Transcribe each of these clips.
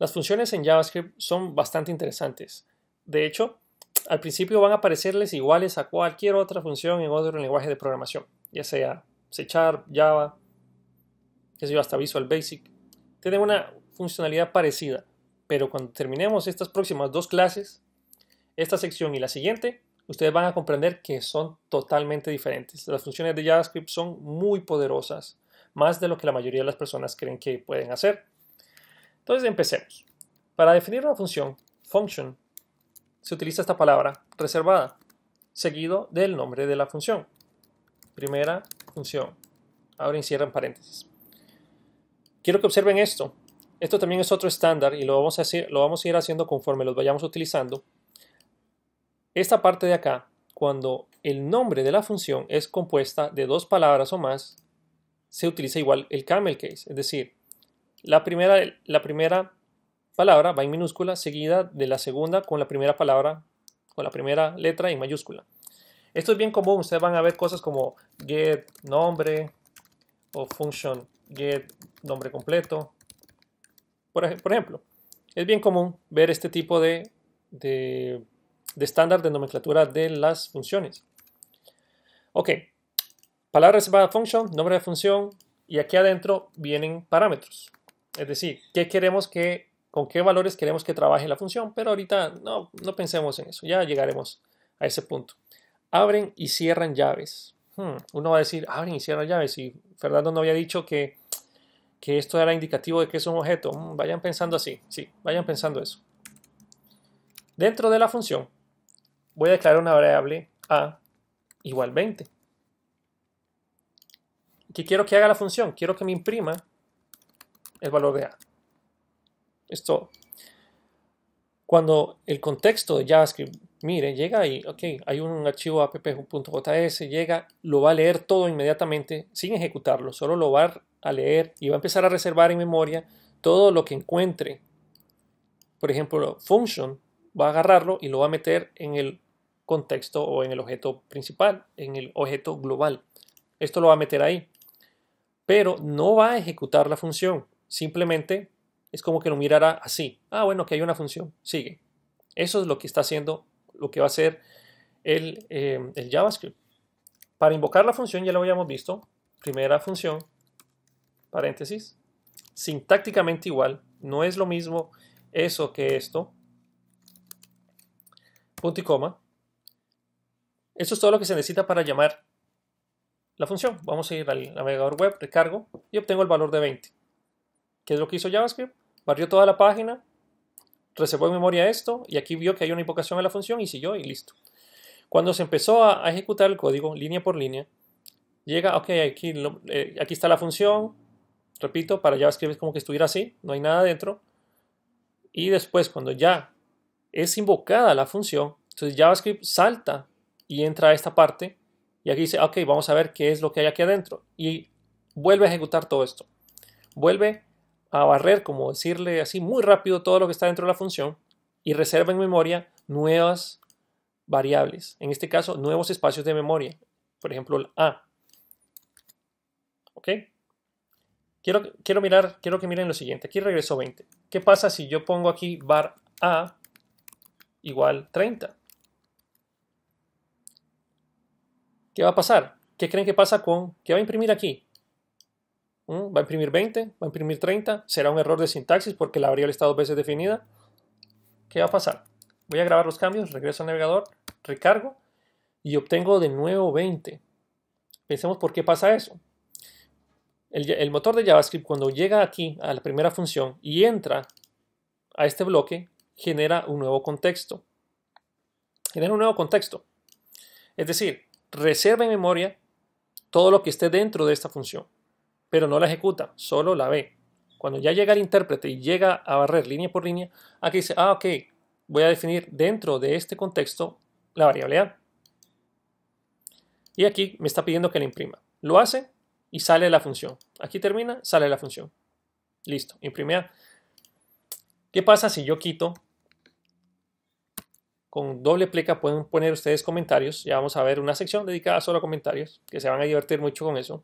Las funciones en JavaScript son bastante interesantes. De hecho, al principio van a parecerles iguales a cualquier otra función en otro lenguaje de programación, ya sea C Java, que hasta Visual Basic. Tienen una funcionalidad parecida, pero cuando terminemos estas próximas dos clases, esta sección y la siguiente, ustedes van a comprender que son totalmente diferentes. Las funciones de JavaScript son muy poderosas, más de lo que la mayoría de las personas creen que pueden hacer. Entonces empecemos. Para definir una función, function, se utiliza esta palabra reservada, seguido del nombre de la función. Primera función. Ahora en paréntesis. Quiero que observen esto. Esto también es otro estándar y lo vamos, a hacer, lo vamos a ir haciendo conforme los vayamos utilizando. Esta parte de acá, cuando el nombre de la función es compuesta de dos palabras o más, se utiliza igual el camel case, es decir, la primera, palabra va en minúscula, seguida de la segunda con la primera palabra, con la primera letra en mayúscula. Esto es bien común, Se van a ver cosas como get nombre o function get nombre completo. Por, ejemplo, es bien común ver este tipo de, de estándar de nomenclatura de las funciones. Ok, palabra reservada function, nombre de función y aquí adentro vienen parámetros. Es decir, ¿qué queremos que, con qué valores queremos que trabaje la función, pero ahorita no, no pensemos en eso, ya llegaremos a ese punto. Abren y cierran llaves. Hmm, uno va a decir, abren y cierran llaves, y Fernando no había dicho que, esto era indicativo de que es un objeto. Hmm, vayan pensando así, sí, vayan pensando eso. Dentro de la función, voy a declarar una variable a igual 20. ¿Qué quiero que haga la función? Quiero que me imprima el valor de A. Esto. Cuando el contexto de JavaScript, mire, llega ahí, ok, hay un archivo app.js, llega, lo va a leer todo inmediatamente sin ejecutarlo, solo lo va a leer y va a empezar a reservar en memoria todo lo que encuentre. Por ejemplo, function va a agarrarlo y lo va a meter en el contexto o en el objeto principal, en el objeto global. Esto lo va a meter ahí. Pero no va a ejecutar la función. Simplemente es como que lo mirara así. Ah, bueno, que hay una función, sigue. Eso es lo que está haciendo, lo que va a hacer em, el, JavaScript. Para invocar la función, ya lo habíamos visto, primera función, paréntesis, sintácticamente igual, no es lo mismo eso que esto, punto y coma. Eso es todo lo que se necesita para llamar la función. Vamos a ir al navegador web, recargo y obtengo el valor de 20. ¿Qué es lo que hizo JavaScript? Barrió toda la página, reservó en memoria esto y aquí vio que hay una invocación a la función y siguió y listo. Cuando se empezó a, ejecutar el código línea por línea, llega, ok, aquí, eh, aquí está la función, repito, para JavaScript es como que estuviera así, no hay nada dentro. Y después cuando ya es invocada la función, entonces JavaScript salta y entra a esta parte y aquí dice, ok, vamos a ver qué es lo que hay aquí adentro. Y vuelve a ejecutar todo esto. Vuelve a barrer, como decirle así muy rápido todo lo que está dentro de la función y reserva en memoria nuevas variables. En este caso, nuevos espacios de memoria. Por ejemplo, el A. ¿Ok? Quiero, quiero, mirar, quiero que miren lo siguiente. Aquí regreso 20. ¿Qué pasa si yo pongo aquí bar A igual 30? ¿Qué va a pasar? ¿Qué creen que pasa con... ¿Qué va a imprimir aquí? Mm, ¿Va a imprimir 20? ¿Va a imprimir 30? ¿Será un error de sintaxis porque la variable está dos veces definida? ¿Qué va a pasar? Voy a grabar los cambios, regreso al navegador, recargo y obtengo de nuevo 20. Pensemos por qué pasa eso. el, motor de JavaScript cuando llega aquí a la primera función y entra a este bloque, genera un nuevo contexto. Genera un nuevo contexto. Es decir, reserva en memoria todo lo que esté dentro de esta función pero no la ejecuta, solo la ve. Cuando ya llega el intérprete y llega a barrer línea por línea, aquí dice, ah, ok, voy a definir dentro de este contexto la variable A. Y aquí me está pidiendo que la imprima. Lo hace y sale la función. Aquí termina, sale la función. Listo, imprime A. ¿Qué pasa si yo quito? Con doble pleca pueden poner ustedes comentarios. Ya vamos a ver una sección dedicada solo a comentarios, que se van a divertir mucho con eso.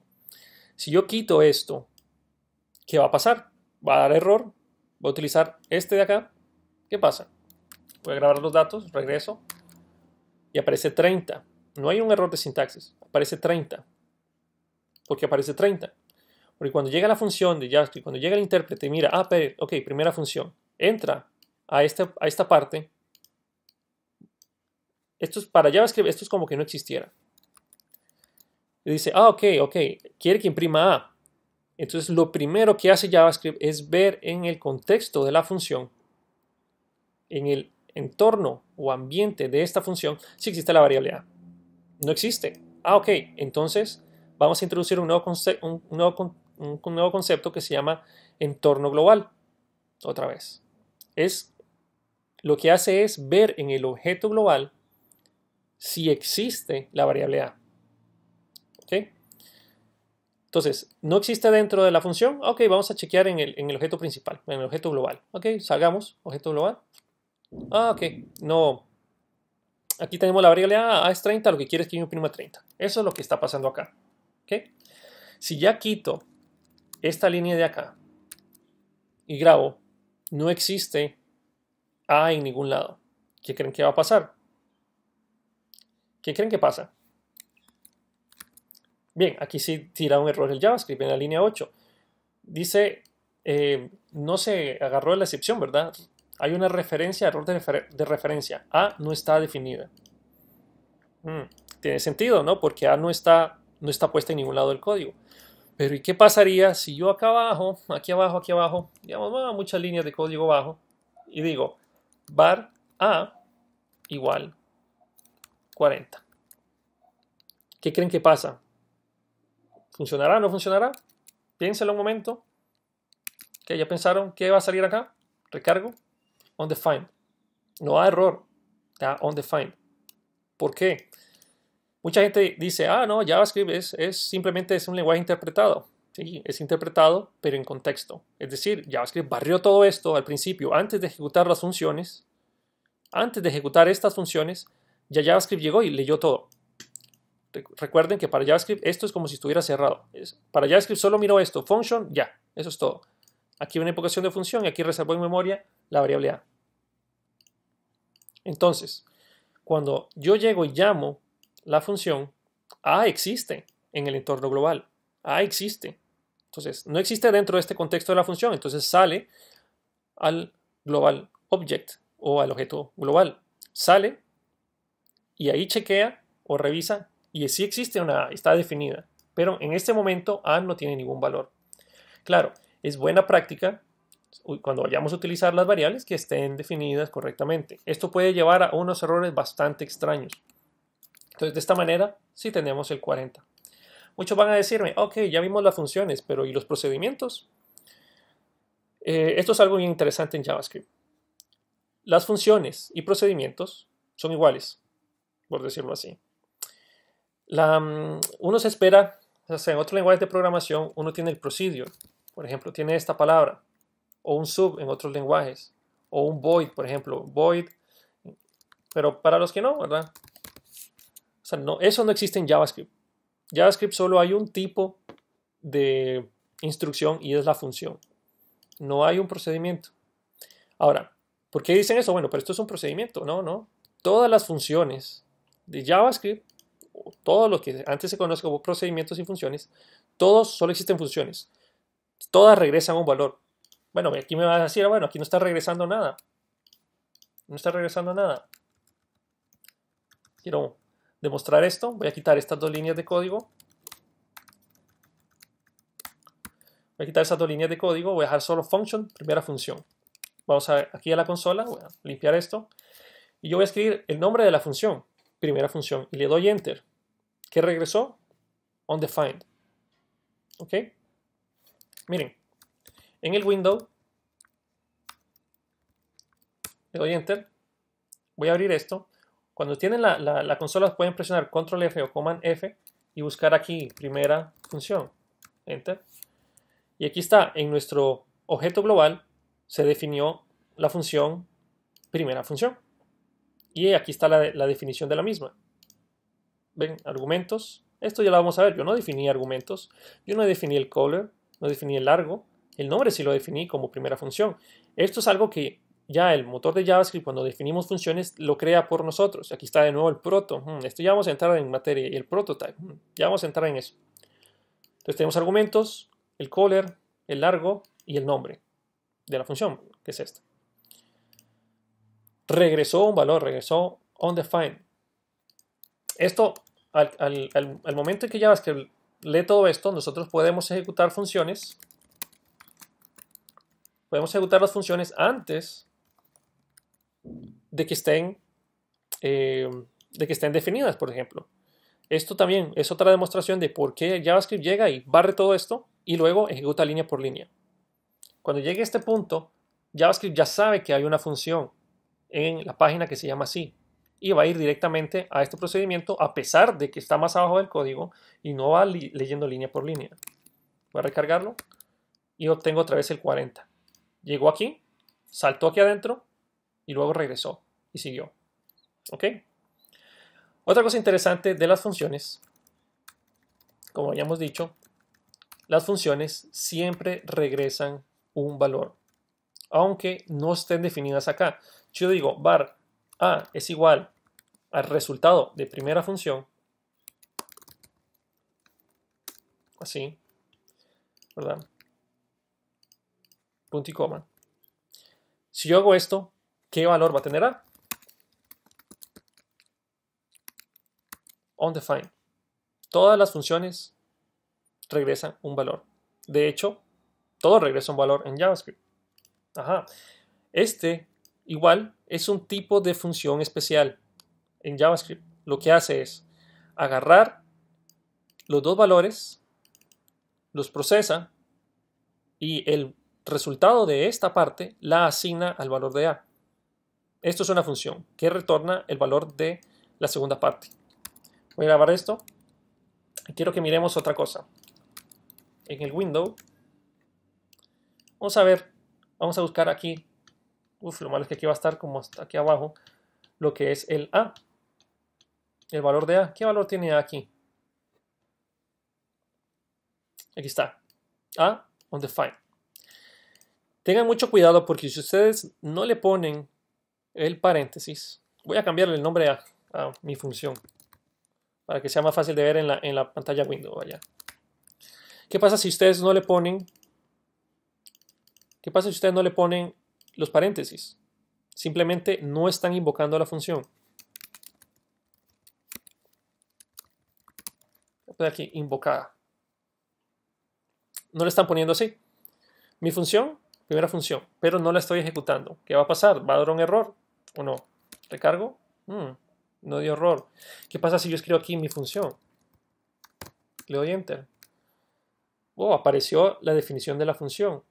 Si yo quito esto, ¿qué va a pasar? Va a dar error, voy a utilizar este de acá. ¿Qué pasa? Voy a grabar los datos, regreso y aparece 30. No hay un error de sintaxis, aparece 30. ¿Por qué aparece 30? Porque cuando llega la función de JavaScript, cuando llega el intérprete, mira, ah, pero, ok, primera función, entra a esta, a esta parte. Esto para esto es como que no existiera dice, ah, ok, ok, quiere que imprima A. Entonces lo primero que hace JavaScript es ver en el contexto de la función, en el entorno o ambiente de esta función, si existe la variable A. No existe. Ah, ok, entonces vamos a introducir un nuevo, un nuevo concepto que se llama entorno global. Otra vez. Es, lo que hace es ver en el objeto global si existe la variable A. ¿okay? Entonces, no existe dentro de la función. Ok, vamos a chequear en el, objeto principal, en el objeto global. Ok, salgamos, objeto global. Ah, ok, no. Aquí tenemos la variable A, ah, A ah, es 30, lo que quiere es que yo imprima 30. Eso es lo que está pasando acá. ok, Si ya quito esta línea de acá y grabo, no existe A en ningún lado. ¿Qué creen que va a pasar? ¿Qué creen que pasa? Bien, aquí sí tira un error el JavaScript en la línea 8. Dice, eh, no se agarró la excepción, ¿verdad? Hay una referencia, error de, referencia. A no está definida. Hmm, tiene sentido, ¿no? Porque A no está, no está puesta en ningún lado del código. Pero ¿y qué pasaría si yo acá abajo, aquí abajo, aquí abajo, digamos, a muchas líneas de código abajo, y digo var A igual 40? ¿Qué creen que pasa? ¿Funcionará? ¿No funcionará? Piénselo un momento. Que ya pensaron qué va a salir acá. Recargo. undefined. No hay error. Está undefined. ¿Por qué? Mucha gente dice, ah, no, JavaScript es, es simplemente es un lenguaje interpretado. Sí, es interpretado, pero en contexto. Es decir, JavaScript barrió todo esto al principio, antes de ejecutar las funciones, antes de ejecutar estas funciones, ya JavaScript llegó y leyó todo. Recuerden que para JavaScript esto es como si estuviera cerrado. Para JavaScript solo miro esto, function, ya, eso es todo. Aquí una invocación de función y aquí reservo en memoria la variable a. Entonces, cuando yo llego y llamo la función, a existe en el entorno global. A existe. Entonces, no existe dentro de este contexto de la función, entonces sale al global object o al objeto global. Sale y ahí chequea o revisa y sí existe una, está definida, pero en este momento A no tiene ningún valor. Claro, es buena práctica cuando vayamos a utilizar las variables que estén definidas correctamente. Esto puede llevar a unos errores bastante extraños. Entonces, de esta manera, sí tenemos el 40. Muchos van a decirme, ok, ya vimos las funciones, pero ¿y los procedimientos? Eh, esto es algo bien interesante en JavaScript. Las funciones y procedimientos son iguales, por decirlo así. Mm, uno se espera, o en otros lenguajes de programación, uno tiene el procedimiento, Por ejemplo, tiene esta palabra. O un sub en otros lenguajes. O un void, por ejemplo. Void. Pero para los que no, ¿verdad? O sea, no, eso no existe en JavaScript. JavaScript solo hay un tipo de instrucción y es la función. No hay un procedimiento. Ahora, ¿por qué dicen eso? Bueno, pero esto es un procedimiento. No, no. Todas las funciones de JavaScript todos todo lo que antes se conoce como procedimientos y funciones, todos solo existen funciones. Todas regresan un valor. Bueno, aquí me vas a decir, ah, bueno, aquí no está regresando nada. No está regresando nada. Quiero demostrar esto. Voy a quitar estas dos líneas de código. Voy a quitar estas dos líneas de código. Voy a dejar solo function, primera función. Vamos a, aquí a la consola, voy a limpiar esto. Y yo voy a escribir el nombre de la función primera función y le doy enter. ¿Qué regresó? Undefined. ¿Ok? Miren, en el window le doy enter. Voy a abrir esto. Cuando tienen la, la consola pueden presionar control F o command F y buscar aquí primera función. Enter. Y aquí está, en nuestro objeto global se definió la función primera función. Y aquí está la, definición de la misma. Ven, argumentos. Esto ya lo vamos a ver. Yo no definí argumentos. Yo no definí el color, no definí el largo. El nombre sí lo definí como primera función. Esto es algo que ya el motor de JavaScript, cuando definimos funciones, lo crea por nosotros. Aquí está de nuevo el proto. Hmm, esto ya vamos a entrar en materia. Y el prototype. Hmm, ya vamos a entrar en eso. Entonces tenemos argumentos, el color, el largo y el nombre de la función, que es esta regresó un valor, regresó undefined. Esto, al, momento en que JavaScript lee todo esto, nosotros podemos ejecutar funciones. Podemos ejecutar las funciones antes de que estén, eh, de que estén definidas, por ejemplo. Esto también es otra demostración de por qué JavaScript llega y barre todo esto y luego ejecuta línea por línea. Cuando llegue a este punto, JavaScript ya sabe que hay una función en la página que se llama así. Y va a ir directamente a este procedimiento a pesar de que está más abajo del código y no va leyendo línea por línea. Voy a recargarlo y obtengo otra vez el 40. Llegó aquí, saltó aquí adentro y luego regresó y siguió. ¿Ok? Otra cosa interesante de las funciones, como ya hemos dicho, las funciones siempre regresan un valor, aunque no estén definidas acá. Si yo digo var a es igual al resultado de primera función, así, ¿verdad? Punto y coma. Si yo hago esto, ¿qué valor va a tener a? Undefined. Todas las funciones regresan un valor. De hecho, todo regresa un valor en JavaScript. Ajá. Este igual es un tipo de función especial en JavaScript. Lo que hace es agarrar los dos valores, los procesa y el resultado de esta parte la asigna al valor de A. Esto es una función que retorna el valor de la segunda parte. Voy a grabar esto. Quiero que miremos otra cosa. En el window, vamos a ver, vamos a buscar aquí Uf, lo malo es que aquí va a estar como hasta aquí abajo lo que es el A. El valor de A. ¿Qué valor tiene A aquí? Aquí está. A file. Tengan mucho cuidado porque si ustedes no le ponen el paréntesis, voy a cambiarle el nombre a, mi función para que sea más fácil de ver en la, pantalla Windows. Allá. ¿Qué pasa si ustedes no le ponen? ¿Qué pasa si ustedes no le ponen los paréntesis. Simplemente no están invocando a la función. poner aquí, invocada. No le están poniendo así. Mi función, primera función, pero no la estoy ejecutando. ¿Qué va a pasar? ¿Va a dar un error o no? ¿Recargo? Hmm, no dio error. ¿Qué pasa si yo escribo aquí mi función? Le doy Enter. Oh, apareció la definición de la función.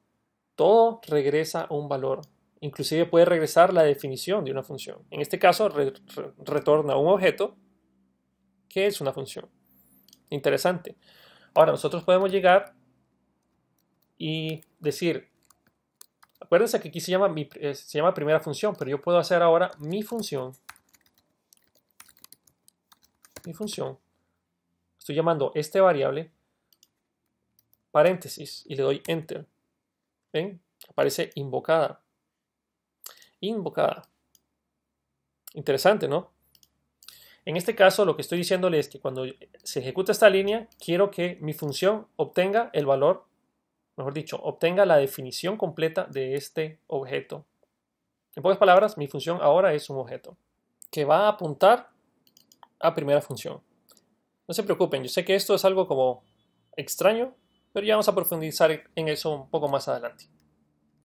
Todo regresa a un valor. Inclusive puede regresar la definición de una función. En este caso retorna un objeto que es una función. Interesante. Ahora nosotros podemos llegar y decir, acuérdense que aquí se llama, eh, se llama primera función, pero yo puedo hacer ahora mi función. Mi función. Estoy llamando este variable paréntesis y le doy enter. ¿Ven? Aparece invocada invocada. Interesante, ¿no? En este caso, lo que estoy diciéndole es que cuando se ejecuta esta línea, quiero que mi función obtenga el valor, mejor dicho, obtenga la definición completa de este objeto. En pocas palabras, mi función ahora es un objeto que va a apuntar a primera función. No se preocupen, yo sé que esto es algo como extraño, pero ya vamos a profundizar en eso un poco más adelante.